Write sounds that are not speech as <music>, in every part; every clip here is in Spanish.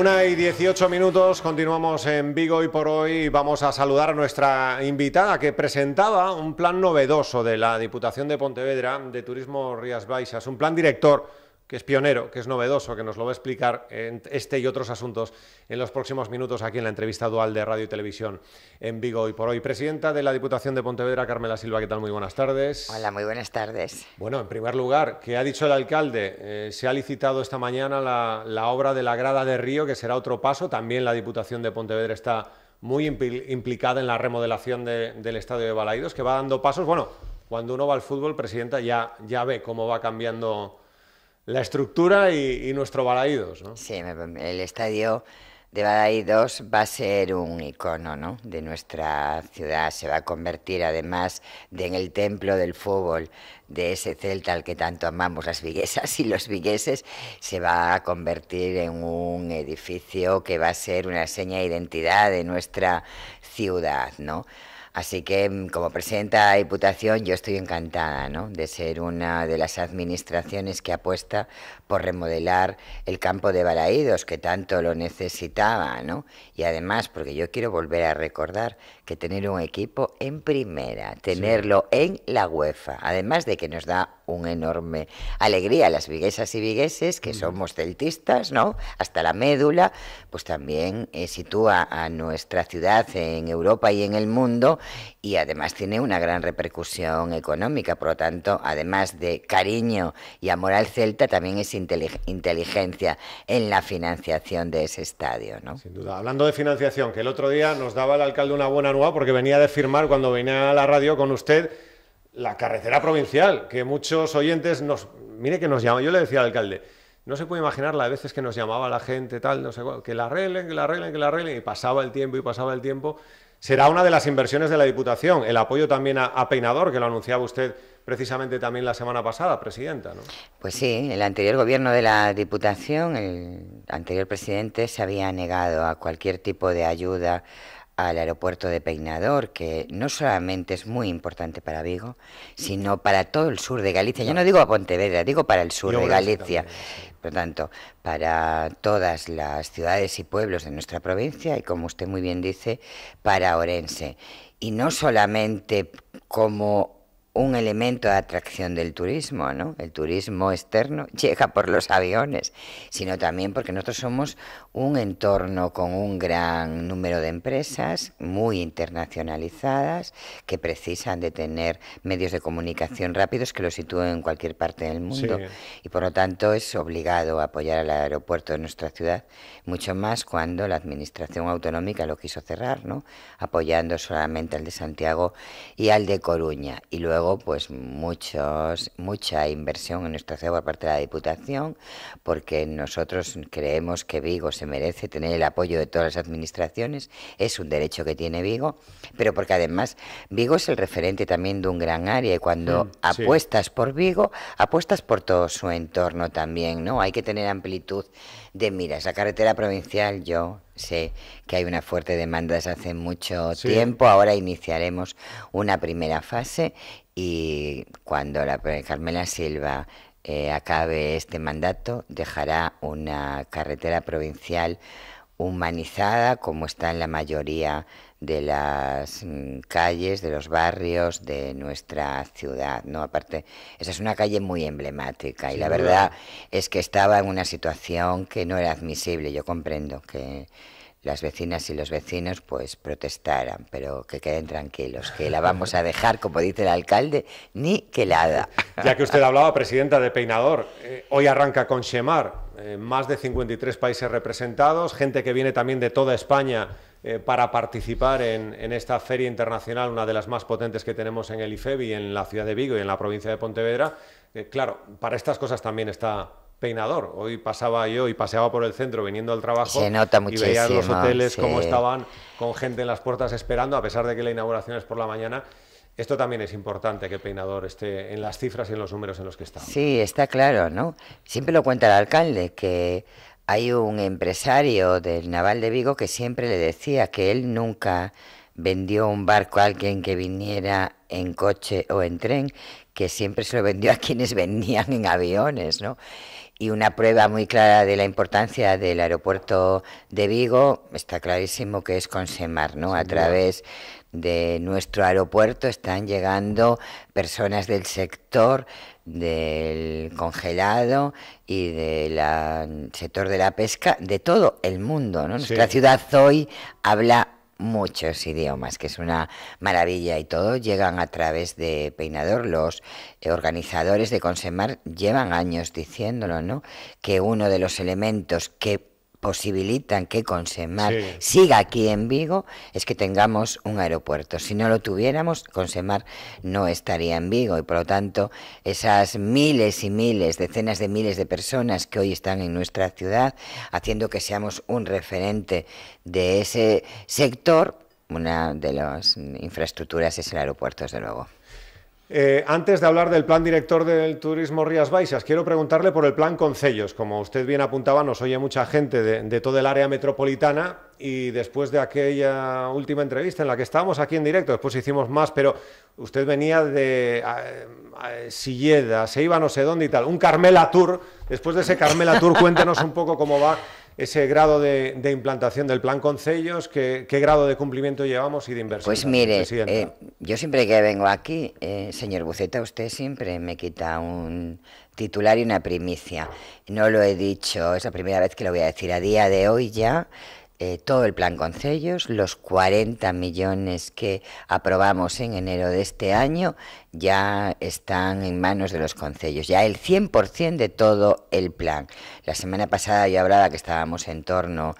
Una y dieciocho minutos, continuamos en Vigo y por hoy vamos a saludar a nuestra invitada que presentaba un plan novedoso de la Diputación de Pontevedra de Turismo Rías Baixas, un plan director que es pionero, que es novedoso, que nos lo va a explicar en este y otros asuntos en los próximos minutos aquí en la entrevista dual de Radio y Televisión en Vigo Y por hoy. Presidenta de la Diputación de Pontevedra, Carmela Silva, ¿qué tal? Muy buenas tardes. Hola, muy buenas tardes. Bueno, en primer lugar, ¿qué ha dicho el alcalde? Eh, se ha licitado esta mañana la, obra de la Grada de Río, que será otro paso. También la Diputación de Pontevedra está muy implicada en la remodelación del estadio de Balaidos, que va dando pasos. Bueno, cuando uno va al fútbol, presidenta, ya, ya ve cómo va cambiando la estructura y, nuestro Balaídos. ¿no? Sí, el estadio de Balaídos va a ser un icono ¿no? de nuestra ciudad. Se va a convertir además de en el templo del fútbol de ese Celta al que tanto amamos las viguesas y los vigueses. Se va a convertir en un edificio que va a ser una seña de identidad de nuestra ciudad, ¿no? Así que mm, como presidenta de la Diputación yo estoy encantada ¿no? de ser una de las administraciones que apuesta por remodelar el campo de Balaídos, que tanto lo necesitaba. ¿no? Y además, porque yo quiero volver a recordar que tener un equipo en primera, tenerlo en la UEFA, además de que nos da un enorme alegría las viguesas y vigueses, que somos celtistas, ¿no? Hasta la médula, pues también eh, sitúa a nuestra ciudad en Europa y en el mundo y además tiene una gran repercusión económica. Por lo tanto, además de cariño y amor al celta, también es inteligencia en la financiación de ese estadio, ¿no? Sin duda. Hablando de financiación, que el otro día nos daba el alcalde una buena nueva porque venía de firmar cuando venía a la radio con usted la carretera provincial, que muchos oyentes nos... Mire que nos llama. yo le decía al alcalde, no se puede imaginar las veces que nos llamaba la gente, tal, no sé cuál, que la arreglen, que la arreglen, que la arreglen, y pasaba el tiempo y pasaba el tiempo. Será una de las inversiones de la Diputación, el apoyo también a, Peinador, que lo anunciaba usted precisamente también la semana pasada, presidenta, Pues sí, el anterior gobierno de la Diputación, el anterior presidente se había negado a cualquier tipo de ayuda al aeropuerto de Peinador, que no solamente es muy importante para Vigo, sino para todo el sur de Galicia. Yo no digo a Pontevedra, digo para el sur de Galicia. Por lo tanto, para todas las ciudades y pueblos de nuestra provincia y, como usted muy bien dice, para Orense. Y no solamente como un elemento de atracción del turismo, ¿no? El turismo externo <laughs> llega por los aviones, sino también porque nosotros somos un entorno con un gran número de empresas muy internacionalizadas que precisan de tener medios de comunicación rápidos que los sitúen en cualquier parte del mundo y por lo tanto es obligado apoyar al aeropuerto de nuestra ciudad mucho más cuando la administración autonómica lo quiso cerrar, ¿no? Apoyando solamente al de Santiago y al de Coruña y luego pues muchos, mucha inversión en nuestro ciudad por parte de la Diputación, porque nosotros creemos que Vigo se merece tener el apoyo de todas las administraciones, es un derecho que tiene Vigo, pero porque además Vigo es el referente también de un gran área y cuando mm, apuestas por Vigo, apuestas por todo su entorno también, ¿no? Hay que tener amplitud de miras. La carretera provincial, yo Sé que hay una fuerte demanda desde hace mucho tiempo. Ahora iniciaremos una primera fase y cuando la eh, Carmela Silva eh, acabe este mandato, dejará una carretera provincial humanizada como está en la mayoría de las mm, calles, de los barrios de nuestra ciudad, ¿no? Aparte, esa es una calle muy emblemática y la verdad es que estaba en una situación que no era admisible. Yo comprendo que las vecinas y los vecinos pues protestaran, pero que queden tranquilos, que la vamos a dejar, como dice el alcalde, ni que la <laughs> haga. Ya que usted hablaba, presidenta de Peinador, eh, hoy arranca con shemar eh, más de 53 países representados, gente que viene también de toda España eh, para participar en, esta feria internacional, una de las más potentes que tenemos en el ...y e en la ciudad de Vigo y en la provincia de Pontevedra. claro, para estas cosas también está peinador. Hoy pasaba yo y paseaba por el centro viniendo al trabajo nota y veía los hoteles como estaban con gente en las puertas esperando, a pesar de que la inauguración es por la mañana. Esto también es importante que Peinador esté en las cifras y en los números en los que está. Sí, está claro, ¿no? Siempre lo cuenta el alcalde, que hay un empresario del Naval de Vigo que siempre le decía que él nunca vendió un barco a alguien que viniera en coche o en tren, que siempre se lo vendió a quienes <laughs> venían en aviones, ¿no? Y una prueba muy clara de la importancia del aeropuerto de Vigo está clarísimo que es Consemar, ¿no? A través de nuestro aeropuerto están llegando personas del sector del congelado y del sector de la pesca de todo el mundo. ¿no? Nuestra ciudad hoy habla muchos idiomas, que es una maravilla y todo llegan a través de Peinador. Los eh, organizadores de Consemar llevan años diciéndolo, ¿no? Que uno de los elementos que posibilitan que Consemar siga aquí en Vigo es que tengamos un aeropuerto. Si no lo tuviéramos, Consemar no estaría en Vigo y por lo tanto esas miles y miles, decenas de miles de personas que hoy están en nuestra ciudad haciendo que seamos un referente de ese sector, una de las infraestructuras es el aeropuerto, desde luego. Eh, antes de hablar del plan director del Turismo Rías Baixas, quiero preguntarle por el plan Concellos. Como usted bien apuntaba, nos oye mucha gente de, todo el área metropolitana y después de aquella última entrevista en la que estábamos aquí en directo, después hicimos más, pero usted venía de Silleda, se iba no sé dónde y tal. Un Carmela Tour, después de ese Carmela Tour, cuéntenos un poco cómo va ese grado de, implantación del plan Concellos, ¿qué, qué, grado de cumplimiento llevamos y de inversión. Pues mire, eh, yo siempre que vengo aquí, eh, señor Buceta, usted siempre me quita un titular y una primicia. No lo he dicho, es la primera vez que lo voy a decir. A día de hoy ya eh, todo el plan Concellos, los 40 millones que aprobamos en enero de este año ya están en manos de los concellos, ya el 100% de todo el plan. La semana pasada yo hablaba que estábamos en torno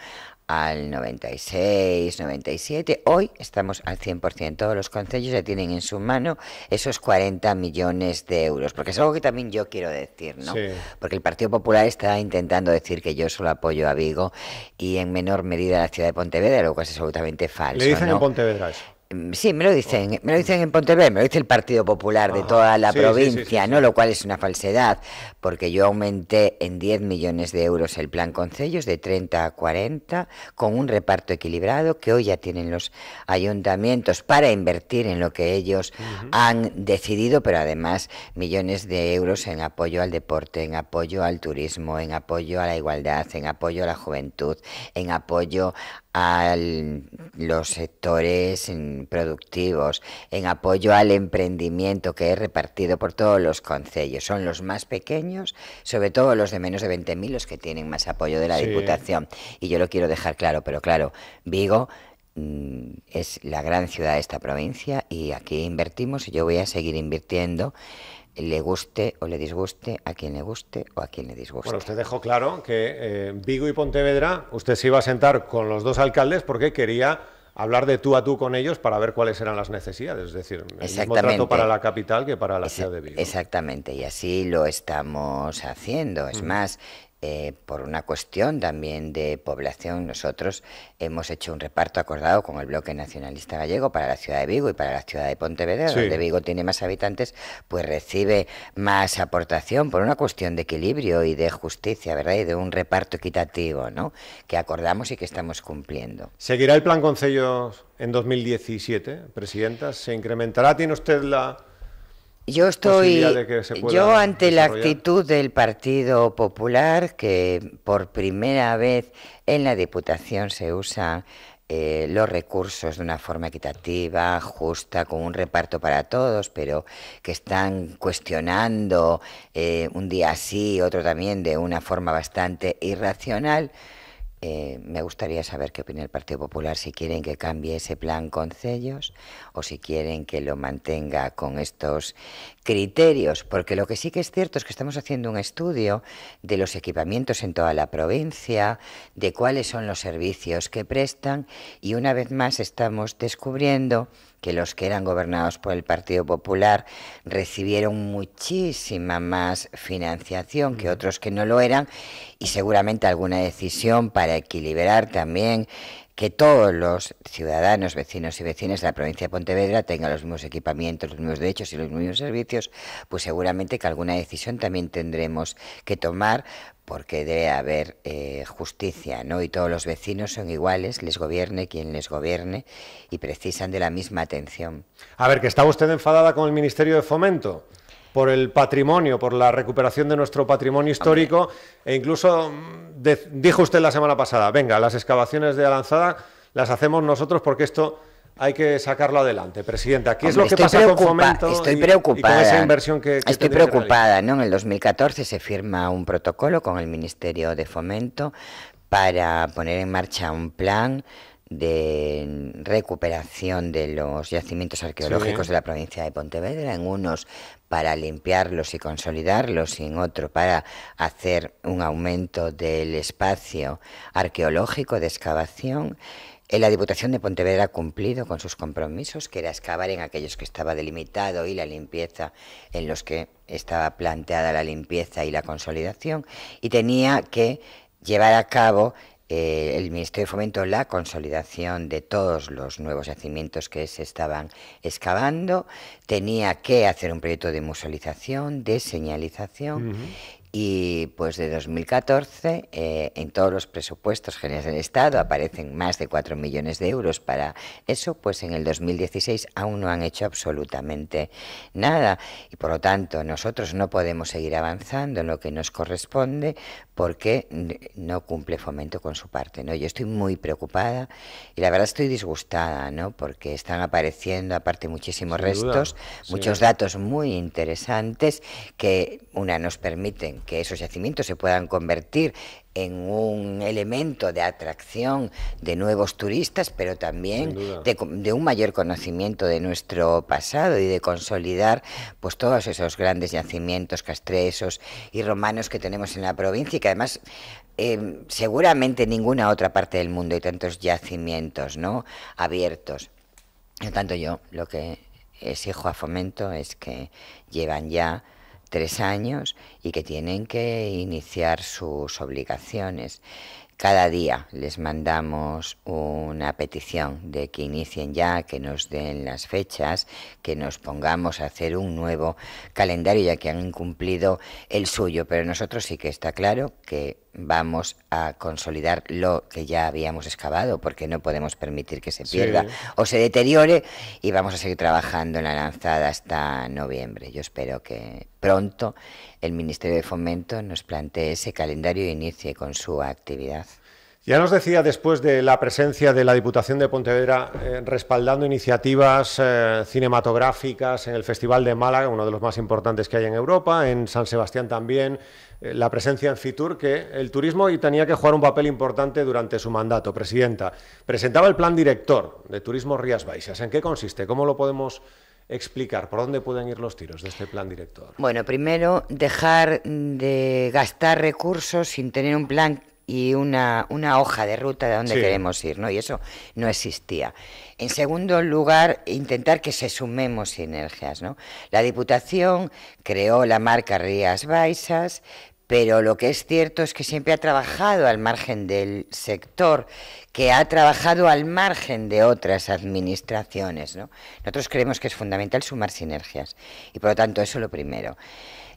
al 96, 97. Hoy estamos al 100%. Todos los concellos ya tienen en su mano esos 40 millones de euros. Porque es algo que también yo quiero decir, ¿no? Porque el Partido Popular está intentando decir que yo solo apoyo a Vigo y en menor medida a la ciudad de Pontevedra, lo cual es absolutamente falso. Le dicen en Pontevedra Mm, sí, me lo dicen, oh. me lo dicen en Pontevedra, me lo dice el Partido Popular de toda ah. la provincia, ¿no? Lo cual es una falsedad, porque yo aumenté en 10 millones de euros el plan Concellos de 30 a 40 con un reparto equilibrado que hoy ya tienen los ayuntamientos para invertir en lo que ellos han decidido, pero además millones de euros en apoyo al deporte, en apoyo al turismo, en apoyo a la igualdad, en apoyo a la juventud, en apoyo a a los sectores productivos, en apoyo al emprendimiento que es repartido por todos los concellos. Son los más pequeños, sobre todo los de menos de 20.000, los que tienen más apoyo de la Diputación. Y yo lo quiero dejar claro, pero claro, Vigo mm, es la gran ciudad de esta provincia y aquí invertimos y yo voy a seguir invirtiendo le guste o le disguste a quien le guste o a quien le disguste. Bueno, usted dejó claro que eh, Vigo y Pontevedra, usted se iba a sentar con los dos alcaldes porque quería hablar de tú a tú con ellos para ver cuáles eran las necesidades, es decir, el mismo trato para la capital que para la ciudad de Vigo. Exactamente, y así lo estamos haciendo. Es mm. más, eh, por una cuestión también de población, nosotros hemos hecho un reparto acordado con el Bloque Nacionalista Gallego para la ciudad de Vigo y para la ciudad de Pontevedra, donde Vigo tiene más habitantes, pues recibe más aportación por una cuestión de equilibrio y de justicia, ¿verdad? Y de un reparto equitativo, ¿no? Que acordamos y que estamos cumpliendo. ¿Seguirá el plan Concellos en 2017, Presidenta? ¿Se incrementará? ¿Tiene usted la yo estoy, yo ante la actitud del Partido Popular, que por primera vez en la Diputación se usan eh, los recursos de una forma equitativa, justa, con un reparto para todos, pero que están cuestionando eh, un día así, otro también, de una forma bastante irracional. Eh, me gustaría saber qué opina el Partido Popular, si quieren que cambie ese plan con sellos o si quieren que lo mantenga con estos criterios, porque lo que sí que es cierto es que estamos haciendo un estudio de los equipamientos en toda la provincia, de cuáles son los servicios que prestan y una vez más estamos descubriendo que los que eran gobernados por el Partido Popular recibieron muchísima más financiación que mm. otros que no lo eran y seguramente alguna decisión para equilibrar también que todos los ciudadanos, vecinos y vecinas de la provincia de Pontevedra tengan los mismos equipamientos, los mismos derechos y los mismos servicios, pues seguramente que alguna decisión también tendremos que tomar porque debe haber eh, justicia, ¿no? Y todos los vecinos son iguales, les gobierne quien les gobierne y precisan de la misma atención. A ver, que está usted enfadada con el Ministerio de Fomento por el patrimonio, por la recuperación de nuestro patrimonio histórico e incluso mm, dijo usted la semana pasada, venga, las excavaciones de Alanzada las hacemos nosotros porque esto hay que sacarlo adelante, presidenta. Aquí es lo que pasa con Fomento estoy preocupada, esa inversión que, Estoy preocupada, ¿no? En el 2014 se firma un protocolo con el Ministerio de Fomento para poner en marcha un plan de recuperación de los yacimientos arqueológicos de la provincia de Pontevedra, en unos para limpiarlos y consolidarlos y en otro para hacer un aumento del espacio arqueológico de excavación eh, la Diputación de Pontevedra ha cumplido con sus compromisos, que era excavar en aquellos que estaba delimitado y la limpieza en los que estaba planteada la limpieza y la consolidación, y tenía que llevar a cabo eh, el Ministerio de Fomento la consolidación de todos los nuevos yacimientos que se estaban excavando, tenía que hacer un proyecto de musualización, de señalización y pues de 2014, eh, en todos los presupuestos generales del Estado aparecen más de 4 millones de euros para eso, pues en el 2016 aún no han hecho absolutamente nada. Y por lo tanto, nosotros no podemos seguir avanzando en lo que nos corresponde porque no cumple fomento con su parte. ¿no? Yo estoy muy preocupada y la verdad estoy disgustada, ¿no? porque están apareciendo, aparte, muchísimos restos, muchos datos muy interesantes que, una, nos permiten que esos yacimientos se puedan convertir en un elemento de atracción de nuevos turistas, pero también de, un mayor conocimiento de nuestro pasado y de consolidar pues todos esos grandes yacimientos castresos y romanos que tenemos en la provincia y que además em, seguramente en ninguna otra parte del mundo hay tantos yacimientos no abiertos. Por tanto yo lo que exijo a fomento es que llevan ya tres años y que tienen que iniciar sus obligaciones. Cada día les mandamos una petición de que inicien ya, que nos den las fechas, que nos pongamos a hacer un nuevo calendario, ya que han incumplido el suyo. Pero nosotros sí que está claro que vamos a consolidar lo que ya habíamos excavado, porque no podemos permitir que se pierda o se deteriore y vamos a seguir trabajando en la lanzada hasta noviembre. Yo espero que pronto el Ministerio de Fomento nos plantee ese calendario e inicie con su actividad. Ya nos decía después de la presencia de la Diputación de Pontevedra eh, respaldando iniciativas eh, cinematográficas en el Festival de Málaga, uno de los más importantes que hay en Europa, en San Sebastián también, eh, la presencia en Fitur, que el turismo y tenía que jugar un papel importante durante su mandato, Presidenta. Presentaba el plan director de Turismo Rías Baixas. ¿En qué consiste? ¿Cómo lo podemos explicar por dónde pueden ir los tiros de este plan director? Bueno, primero, dejar de gastar recursos sin tener un plan y una, una hoja de ruta de dónde queremos ir, ¿no? Y eso no existía. En segundo lugar, intentar que se sumemos sinergias, ¿no? La Diputación creó la marca Rías Baixas, pero lo que es cierto es que siempre ha trabajado al margen del sector, que ha trabajado al margen de otras administraciones. ¿no? Nosotros creemos que es fundamental sumar sinergias y por lo tanto eso es lo primero.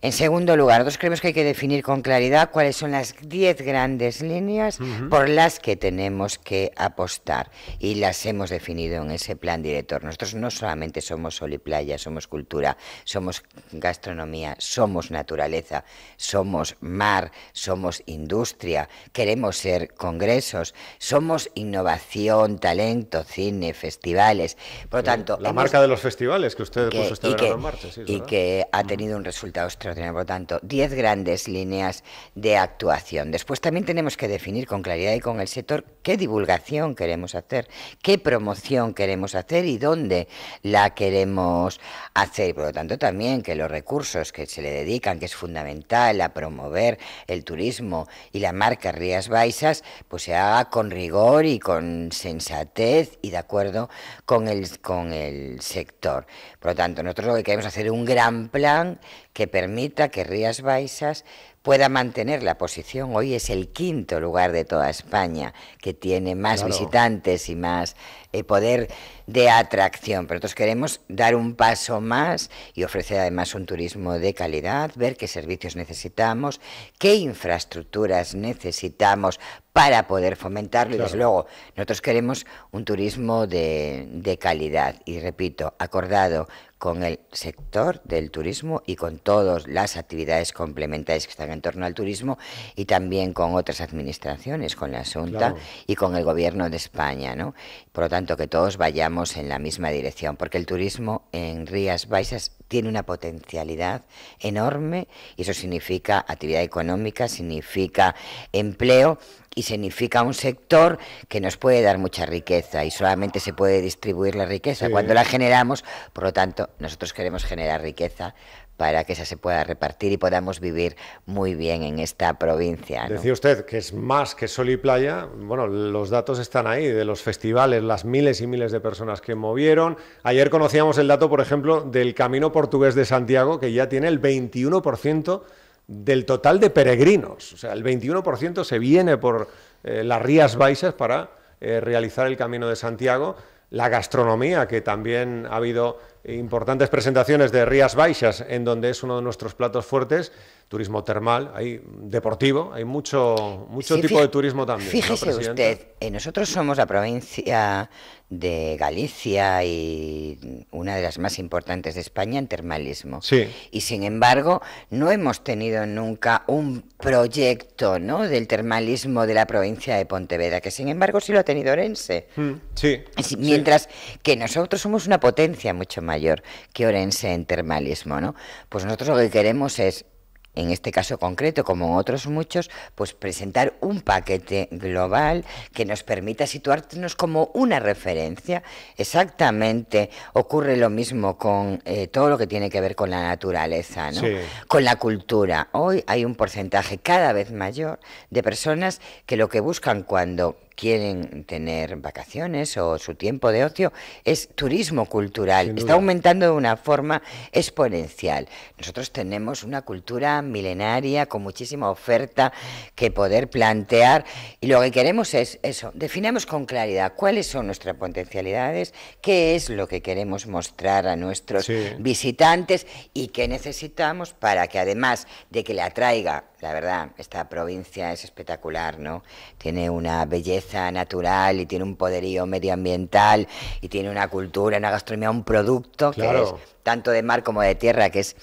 En segundo lugar, nosotros creemos que hay que definir con claridad cuáles son las 10 grandes líneas por las que tenemos que apostar y las hemos definido en ese plan director. Nosotros no solamente somos sol y playa, somos cultura, somos gastronomía, somos naturaleza, somos mar, somos industria, queremos ser congresos, somos innovación, talento, cine, festivales. Por lo tanto, la marca de los festivales que ustedes puso este en marcha, sí, y que ha tenido un resultado extraordinario tener por tanto, 10 grandes líneas de actuación. Después también tenemos que definir con claridad y con el sector qué divulgación queremos hacer, qué promoción queremos hacer y dónde la queremos hacer. por lo tanto, también que los recursos que se le dedican, que es fundamental a promover el turismo y la marca Rías Baixas, pues se haga con rigor y con sensatez y de acuerdo con el, con el sector. Por lo tanto, nosotros lo que queremos hacer es un gran plan que permita que Rías Baixas pueda mantener la posición. Hoy es el quinto lugar de toda España que tiene más visitantes y más eh, poder de atracción. Pero nosotros queremos dar un paso más y ofrecer además un turismo de calidad, ver qué servicios necesitamos, qué infraestructuras necesitamos para poder fomentarlo. Y desde luego, nosotros queremos un turismo de, de calidad. Y repito, acordado con el sector del turismo y con todas las actividades complementarias que están en torno al turismo y también con otras administraciones, con la Asunta y con el Gobierno de España, ¿no? Por lo tanto, que todos vayamos en la misma dirección, porque el turismo en Rías Baixas tiene una potencialidad enorme y eso significa actividad económica, significa empleo y significa un sector que nos puede dar mucha riqueza y solamente se puede distribuir la riqueza cuando la generamos. Por lo tanto, nosotros queremos generar riqueza para que esa se pueda repartir y podamos vivir muy bien en esta provincia. Decía usted que es más que sol y playa. Bueno, los datos están ahí de los festivales, las miles y miles de personas que movieron. Ayer conocíamos el dato, por ejemplo, del Camino Portugués de Santiago, que ya tiene el 21% del total de peregrinos. O sea, el 21% se viene por eh, las Rías Baixas para eh, realizar el Camino de Santiago. La gastronomía, que también ha habido importantes presentaciones de Rías Baixas, en donde es uno de nuestros platos fuertes, turismo termal, hay deportivo, hay mucho, mucho tipo de turismo también. Fíjese usted, eh, nosotros somos la provincia de Galicia y una de las más importantes de España en termalismo. Sí. Y sin embargo, no hemos tenido nunca un proyecto ¿no? del termalismo de la provincia de Pontevedra, que sin embargo sí lo ha tenido Orense. Mm, sí. Mientras que nosotros somos una potencia mucho mayor que Orense en termalismo, ¿no? Pues nosotros lo que queremos es en este caso concreto, como en otros muchos, pues presentar un paquete global que nos permita situarnos como una referencia. Exactamente ocurre lo mismo con eh, todo lo que tiene que ver con la naturaleza, con la cultura. Hoy hay un porcentaje cada vez mayor de personas que lo que buscan cuando quieren tener vacaciones o su tiempo de ocio es turismo cultural. Está aumentando de una forma exponencial. Nosotros tenemos una cultura milenaria con muchísima oferta que poder plantear y lo que queremos es eso, definamos con claridad cuáles son nuestras potencialidades, qué es lo que queremos mostrar a nuestros visitantes y qué necesitamos para que además de que le atraiga la verdad, esta provincia es espectacular, ¿no? Tiene una belleza natural y tiene un poderío medioambiental y tiene una cultura, una gastronomía, un producto que es tanto de mar como de tierra, que es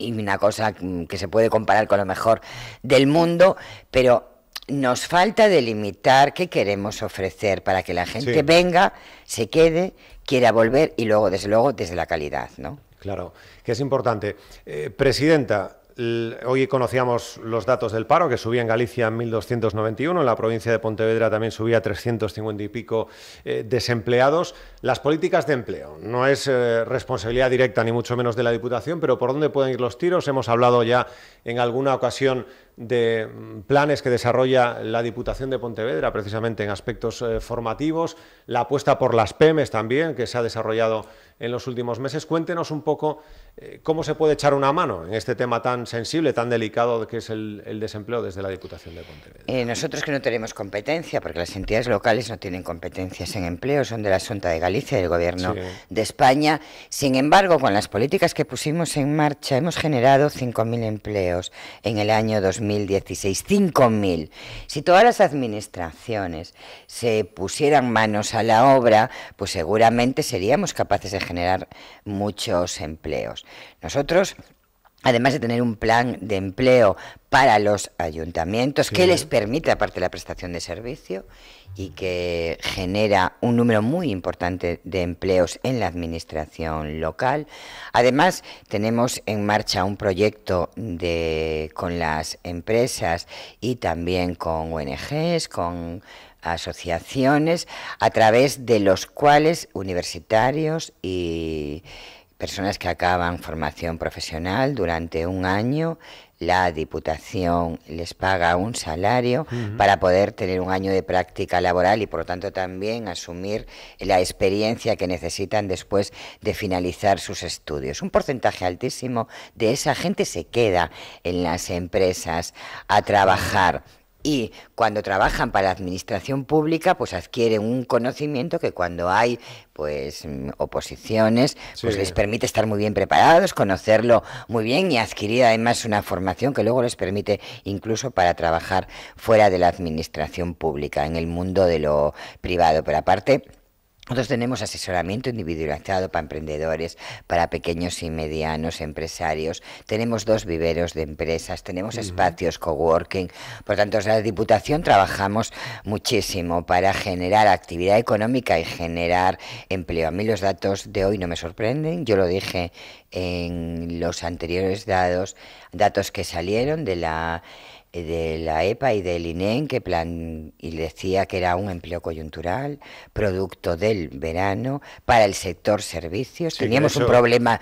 una cosa mm, que se puede comparar con lo mejor del mundo, pero nos falta delimitar qué queremos ofrecer para que la gente venga, se quede, quiera volver y luego, desde luego, desde la calidad, ¿no? Claro, que es importante. Eh, presidenta, Hoy conocíamos los datos del paro, que subía en Galicia en 1.291, en la provincia de Pontevedra también subía 350 y pico eh, desempleados. Las políticas de empleo, no es eh, responsabilidad directa ni mucho menos de la Diputación, pero ¿por dónde pueden ir los tiros? Hemos hablado ya en alguna ocasión de mm, planes que desarrolla la Diputación de Pontevedra, precisamente en aspectos eh, formativos, la apuesta por las PEMES también, que se ha desarrollado en los últimos meses. Cuéntenos un poco eh, ¿Cómo se puede echar una mano en este tema tan sensible, tan delicado que es el, desempleo desde la Diputación de Pontevedra? Eh, nosotros que no tenemos competencia, porque las entidades locales no tienen competencias en empleo, son de la Junta de Galicia y del Gobierno de España. Sin embargo, con las políticas que pusimos en marcha, hemos generado 5.000 empleos en el año 2016. 5.000. Si todas las administraciones se pusieran manos a la obra, pues seguramente seríamos capaces de generar muchos empleos. Nosotros además de tener un plan de empleo para los ayuntamientos que les permite, aparte la prestación de servicio, y que genera un número muy importante de empleos en la administración local. Además, tenemos en marcha un proyecto de, con las empresas y también con ONGs, con asociaciones, a través de los cuales universitarios y personas que acaban formación profesional durante un año, la Diputación les paga un salario para poder tener un año de práctica laboral y por lo tanto también asumir la experiencia que necesitan después de finalizar sus estudios. Un porcentaje altísimo de esa gente se queda en las empresas a trabajar y cuando trabajan para la administración pública pues adquieren un conocimiento que cuando hay pues mm, oposiciones pues les permite estar muy bien preparados, conocerlo muy bien y adquirir además una formación que luego les permite incluso para trabajar fuera de la administración pública, en el mundo de lo privado. Pero aparte nosotros tenemos asesoramiento individualizado para emprendedores, para pequeños y medianos empresarios. Tenemos dos viveros de empresas, tenemos espacios coworking. Por tanto, desde la Diputación trabajamos muchísimo para generar actividad económica y generar empleo. A mí los datos de hoy no me sorprenden. Yo lo dije en los anteriores dados, datos que salieron de la eh, de la EPA y del INEN e que plan y decía que era un empleo coyuntural, producto del verano para el sector servicios. teníamos un problema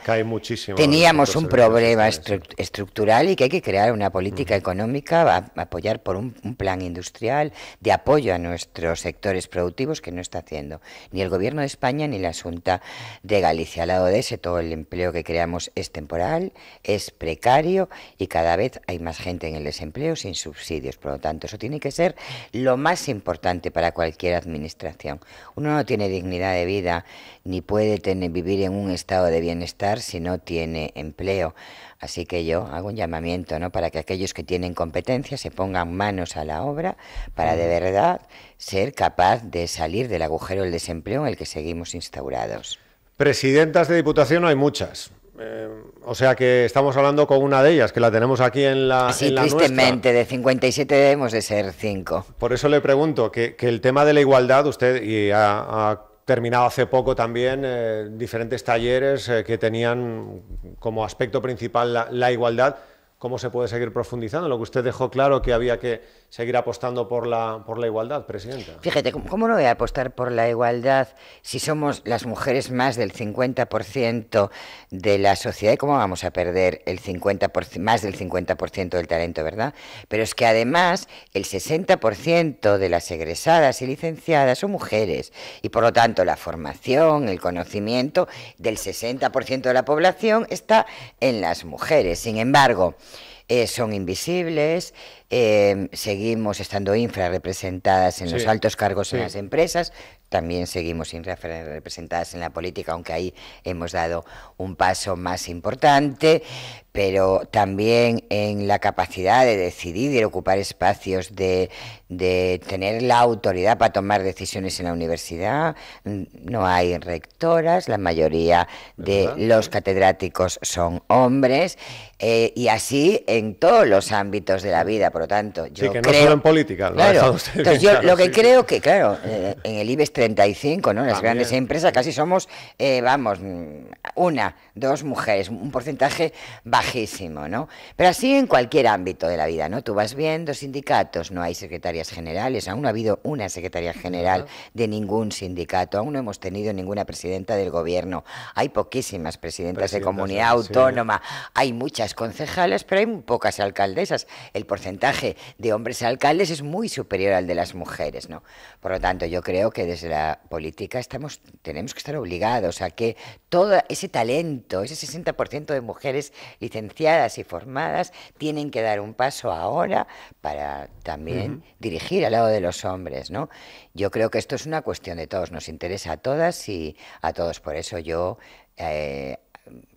teníamos un problema estructural y que hay que crear una política económica a apoyar por un, plan industrial de apoyo a nuestros sectores productivos que no está haciendo ni el gobierno de España ni la Junta de Galicia. Al lado de ese todo el empleo que creamos es temporal, es precario y cada vez hay más gente en el desempleo sin subsidios. Por lo tanto, eso tiene que ser lo más importante para cualquier administración. Uno no tiene dignidad de vida ni puede tener, vivir en un estado de bienestar si no tiene empleo. Así que yo hago un llamamiento ¿no? para que aquellos que tienen competencia se pongan manos a la obra para de verdad ser capaz de salir del agujero del desempleo en el que seguimos instaurados. Presidentas de Diputación no hay muchas. Eh, o sea que estamos hablando con una de ellas, que la tenemos aquí en la. Sí, tristemente, de 57 debemos de ser 5. Por eso le pregunto, que, el tema de la igualdad, usted y ha, terminado hace poco también eh, diferentes talleres eh, que tenían como aspecto principal la igualdad. ¿Cómo se puede seguir profundizando? Lo que usted dejó claro que había que seguir apostando por la, por la igualdad, Presidenta? Fíjate, ¿cómo no voy a apostar por la igualdad si somos las mujeres más del 50% de la sociedad? ¿Cómo vamos a perder el 50%, más del 50% del talento, verdad? Pero es que además el 60% de las egresadas y licenciadas son mujeres y por lo tanto la formación, el conocimiento del 60% de la población está en las mujeres. Sin embargo, eh, son invisibles, Em, seguimos estando infrarrepresentadas en los altos cargos en las empresas, también seguimos infrarrepresentadas en la política, aunque ahí hemos dado un paso más importante, pero también en la capacidad de decidir y de ocupar espacios, de, tener la autoridad para tomar decisiones en la universidad. Mm, no hay rectoras, la mayoría de los catedráticos son hombres, eh, y así en todos los ámbitos de la vida tanto, yo sí, que no solo en política. Lo yo lo que creo que, claro, eh, en el IBEX 35, ¿no? las grandes empresas casi somos, eh, vamos, mm, una, dos mujeres, un porcentaje bajísimo, ¿no? Pero así en cualquier ámbito de la vida, ¿no? Tú vas viendo sindicatos, no hay secretarias generales, aún no ha habido una secretaria general de ningún sindicato, aún no hemos tenido ninguna presidenta del gobierno, hay poquísimas presidentas, de comunidad autónoma, hay muchas concejales, pero hay pocas alcaldesas. El porcentaje de hombres alcaldes es muy superior al de las mujeres, ¿no? Por lo tanto, yo creo que desde la política estamos, tenemos que estar obligados a que todo ese talento, ese 60% de mujeres licenciadas y formadas, tienen que dar un paso ahora para también dirigir al lado de los hombres, ¿no? Yo creo que esto es una cuestión de todos, nos interesa a todas y a todos. Por eso yo eh,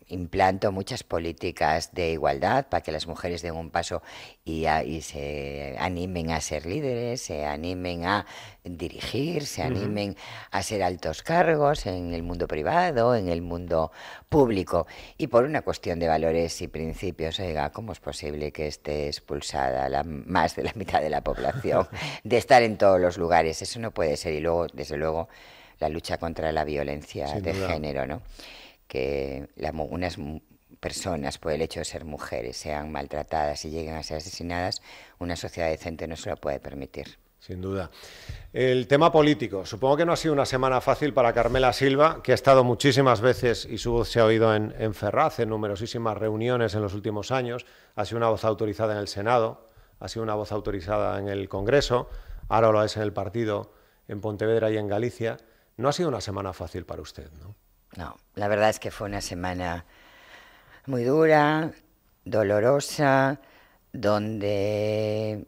implanto muchas políticas de igualdad para que las mujeres den un paso y, se animen a ser líderes, se animen a dirigir, se animen a ser altos cargos en el mundo privado, en el mundo público. Y por una cuestión de valores y principios, oiga, ¿cómo es posible que esté expulsada la, más de la mitad de la población de estar en todos los lugares? Eso no puede ser. Y luego, desde luego, la lucha contra la violencia de género, ¿no? que unas personas, por el hecho de ser mujeres, sean maltratadas y lleguen a ser asesinadas, una sociedad decente no se la puede permitir. Sin duda. El tema político. Supongo que no ha sido una semana fácil para Carmela Silva, que ha estado muchísimas veces y su voz se ha oído en, en Ferraz, en numerosísimas reuniones en los últimos años. Ha sido una voz autorizada en el Senado, ha sido una voz autorizada en el Congreso, ahora lo es en el partido, en Pontevedra y en Galicia. No ha sido una semana fácil para usted, ¿no? No, la verdad es que fue una semana muy dura, dolorosa, donde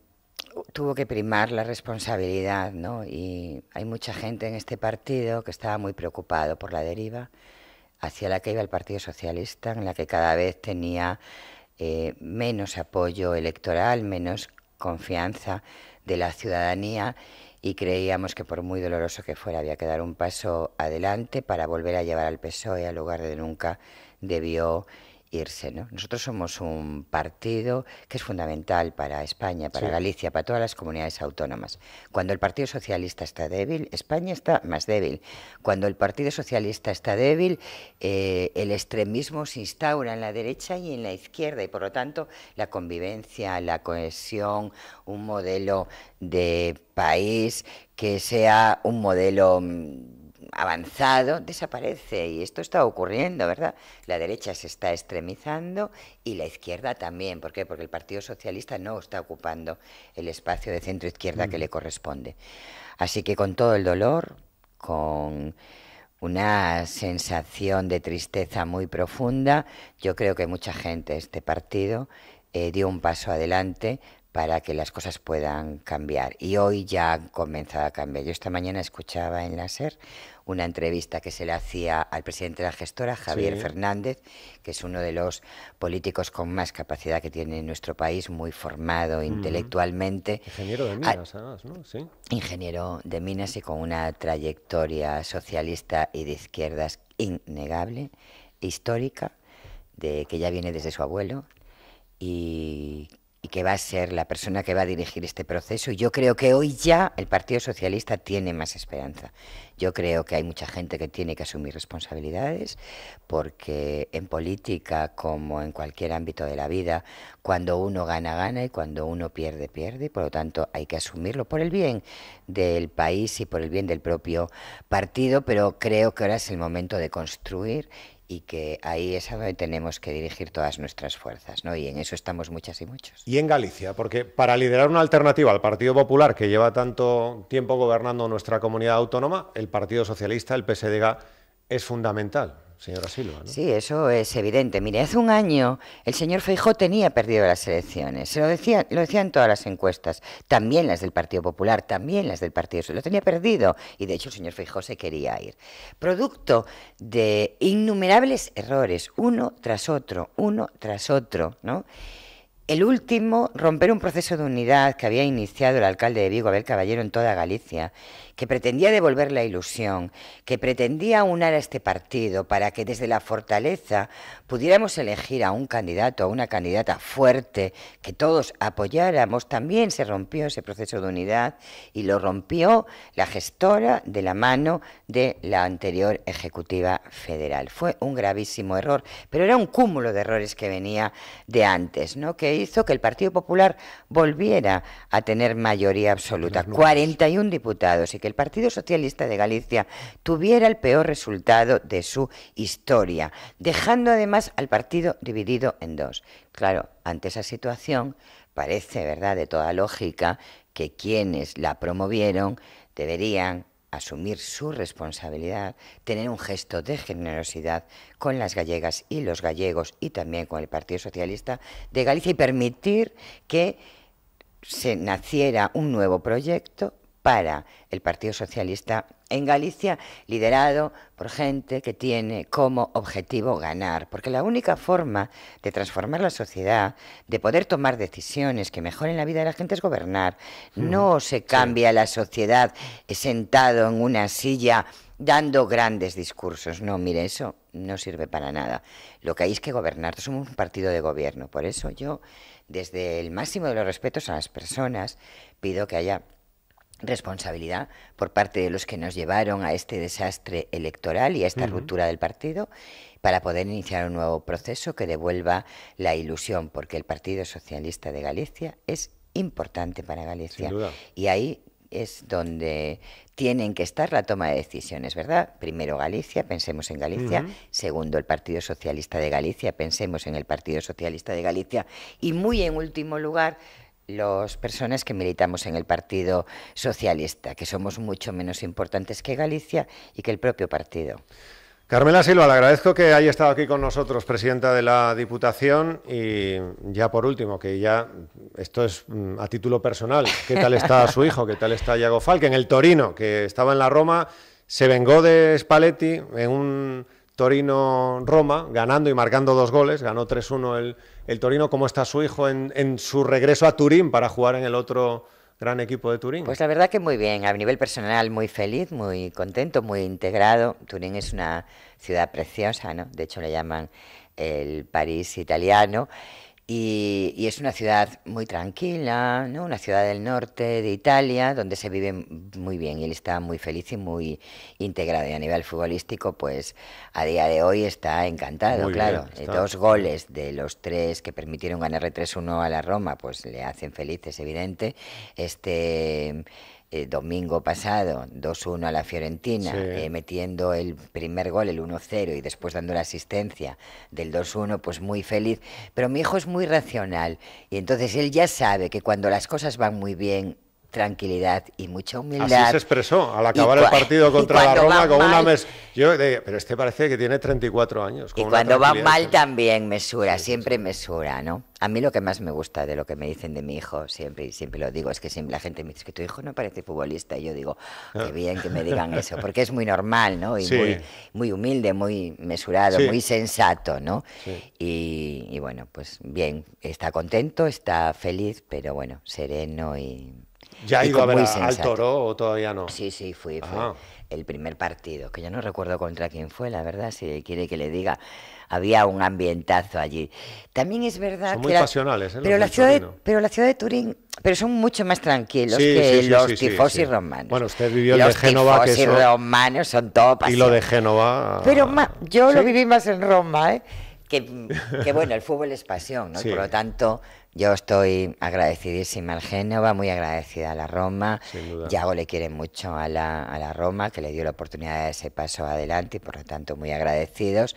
tuvo que primar la responsabilidad, ¿no? Y hay mucha gente en este partido que estaba muy preocupado por la deriva hacia la que iba el Partido Socialista, en la que cada vez tenía eh, menos apoyo electoral, menos confianza de la ciudadanía y creíamos que por muy doloroso que fuera había que dar un paso adelante para volver a llevar al PSOE al lugar de nunca debió irse. ¿no? Nosotros somos un partido que es fundamental para España, para Galicia, para todas las comunidades autónomas. Cuando el Partido Socialista está débil, España está más débil. Cuando el Partido Socialista está débil, eh, el extremismo se instaura en la derecha y en la izquierda y por lo tanto la convivencia, la cohesión, un modelo de país que sea un modelo mm, avanzado desaparece y esto está ocurriendo, ¿verdad? La derecha se está extremizando y la izquierda también. ¿Por qué? Porque el Partido Socialista no está ocupando el espacio de centro izquierda que mm. le corresponde. Así que con todo el dolor, con una sensación de tristeza muy profunda, yo creo que mucha gente de este partido eh, dio un paso adelante para que las cosas puedan cambiar. Y hoy ya han comenzado a cambiar. Yo esta mañana escuchaba en la SER una entrevista que se le hacía al presidente de la gestora, Javier Fernández, que es uno de los políticos con más capacidad que tiene nuestro país, muy formado intelectualmente. Ingeniero de ah, minas, además, ¿no? Sí. Ingeniero de minas y con una trayectoria socialista y de izquierdas innegable, histórica, de que ya viene desde su abuelo y y que va a ser la persona que va a dirigir este proceso. Y yo creo que hoy ya el Partido Socialista tiene más esperanza. Yo creo que hay mucha gente que tiene que asumir responsabilidades, porque en política, como en cualquier ámbito de la vida, cuando uno gana, gana y cuando uno pierde, pierde. Y por lo tanto, hay que asumirlo por el bien del país y por el bien del propio partido, pero creo que ahora es el momento de construir y que ahí es a donde tenemos que dirigir todas nuestras fuerzas, ¿no? Y en eso estamos muchas y muchos. Y en Galicia, porque para liderar una alternativa al Partido Popular, que lleva tanto tiempo gobernando nuestra comunidad autónoma, el Partido Socialista, el PSDG, es fundamental. Sí, eso es evidente. Mire, hace un año el señor Feijó tenía perdido las elecciones. Se lo decían, lo decían todas las encuestas, también las del Partido Popular, también las del Partido Lo tenía perdido y de hecho el señor Feijó se quería ir. Producto de innumerables errores, uno tras otro, uno tras otro, ¿no? El último, romper un proceso de unidad que había iniciado el alcalde de Vigo, Abel Caballero, en toda Galicia que pretendía devolver la ilusión, que pretendía unir a este partido para que desde la fortaleza pudiéramos elegir a un candidato, a una candidata fuerte, que todos apoyáramos, también se rompió ese proceso de unidad y lo rompió la gestora de la mano de la anterior Ejecutiva Federal. Fue un gravísimo error, pero era un cúmulo de errores que venía de antes, ¿no? que hizo que el Partido Popular volviera a tener mayoría absoluta, 41 diputados y que el Partido Socialista de Galicia tuviera el peor resultado de su historia, dejando además al partido dividido en dos. Claro, ante esa situación parece, ¿verdad?, de toda lógica que quienes la promovieron deberían asumir su responsabilidad, tener un gesto de generosidad con las gallegas y los gallegos y también con el Partido Socialista de Galicia y permitir que se naciera un nuevo proyecto para el Partido Socialista en Galicia, liderado por gente que tiene como objetivo ganar, porque la única forma de transformar la sociedad, de poder tomar decisiones que mejoren la vida de la gente es gobernar. Mm, no se cambia la sociedad sentado en una silla dando grandes discursos. No, mire, eso no sirve para nada. Lo que hay es que gobernar. Somos un partido de gobierno. Por eso yo, desde el máximo de los respetos a las personas, pido que haya responsabilidad por parte de los que nos llevaron a este desastre electoral y a esta ruptura del partido para poder iniciar un nuevo proceso que devuelva la ilusión, porque el Partido Socialista de Galicia es importante para Galicia. Y ahí es donde tienen que estar la toma de decisiones, ¿verdad? Primero Galicia, pensemos en Galicia. Segundo, el Partido Socialista de Galicia, pensemos en el Partido Socialista de Galicia. Y muy en último lugar, ...los personas que militamos en el Partido Socialista, que somos mucho menos importantes que Galicia y que el propio partido. Carmela Silva, le agradezco que haya estado aquí con nosotros, presidenta de la Diputación. Y ya por último, que ya esto es mm, a título personal, ¿qué tal está <laughs> su hijo? ¿Qué tal está Iago Falque en el Torino, que estaba en la Roma, se vengó de Spalletti en un Torino-Roma, ganando y marcando dos goles, ganó 3-1 el, el, Torino. ¿Cómo está su hijo en, en, su regreso a Turín para jugar en el otro gran equipo de Turín? Pues la verdad que muy bien, a nivel personal muy feliz, muy contento, muy integrado. Turín es una ciudad preciosa, ¿no? De hecho le llaman el París italiano. Y, es una ciudad muy tranquila, ¿no? una ciudad del norte de Italia, donde se vive muy bien y él está muy feliz y muy integrado. Y a nivel futbolístico, pues a día de hoy está encantado, claro. Eh, dos goles de los tres que permitieron ganar 3-1 a la Roma, pues le hacen feliz, es evidente. Este eh, domingo pasado 2-1 a la Fiorentina, eh, metiendo el primer gol, el 1-0, y después dando la asistencia del 2-1, pues muy feliz. Pero mi hijo es muy racional y entonces él ya sabe que cuando las cosas van muy bien, tranquilidad y mucha humildad. Así se expresó al acabar el partido contra la Roma con una mes. Yo, pero este parece que tiene 34 años. y cuando va mal también mesura, siempre mesura, ¿no? A mí lo que más me gusta de lo que me dicen de mi hijo, siempre siempre lo digo, es que siempre la gente me dice que tu hijo no parece futbolista y yo digo, qué ah. bien que me digan eso, <laughs> porque es muy normal, ¿no? Y muy, muy, humilde, muy mesurado, muy sensato, ¿no? y bueno, pues bien, está contento, está feliz, pero bueno, sereno y ¿Ya ha ido a ver al toro o todavía no? Sí, sí, fui, fui ah. el primer partido, que yo no recuerdo contra quién fue, la verdad, si quiere que le diga. Había un ambientazo allí. También es verdad son Muy pasionales, ¿eh? Pero la, ciudad de, pero la ciudad de Turín. Pero son mucho más tranquilos que los sí, tifosi romanos. Bueno, usted vivió el de Génova. Los y romanos son todo Y lo ¿eh? de Génova. Pero yo lo viví más en Roma, ¿eh? Que, bueno, el fútbol es pasión, ¿no? por lo tanto, yo estoy agradecidísima al Génova, muy agradecida a la Roma. Yago le quiere mucho a la, a la Roma, que le dio la oportunidad de ese paso adelante y por lo tanto muy agradecidos.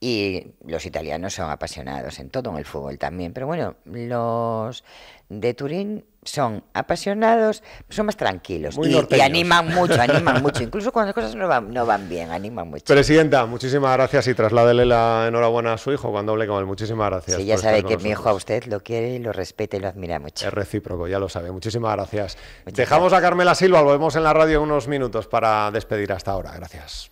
Y los italianos son apasionados en todo, en el fútbol también. Pero bueno, los de Turín son apasionados, son más tranquilos y, animan mucho, animan <laughs> mucho. Incluso cuando las cosas no van, bien, animan mucho. Presidenta, muchísimas gracias y trasládele la enhorabuena a su hijo cuando hable con él. Muchísimas gracias. Sí, ya sabe que mi hijo a usted lo quiere, lo respeta y lo admira mucho. Es recíproco, ya lo sabe. Muchísimas gracias. Dejamos a Carmela Silva, volvemos en la radio en unos minutos para despedir hasta ahora. Gracias.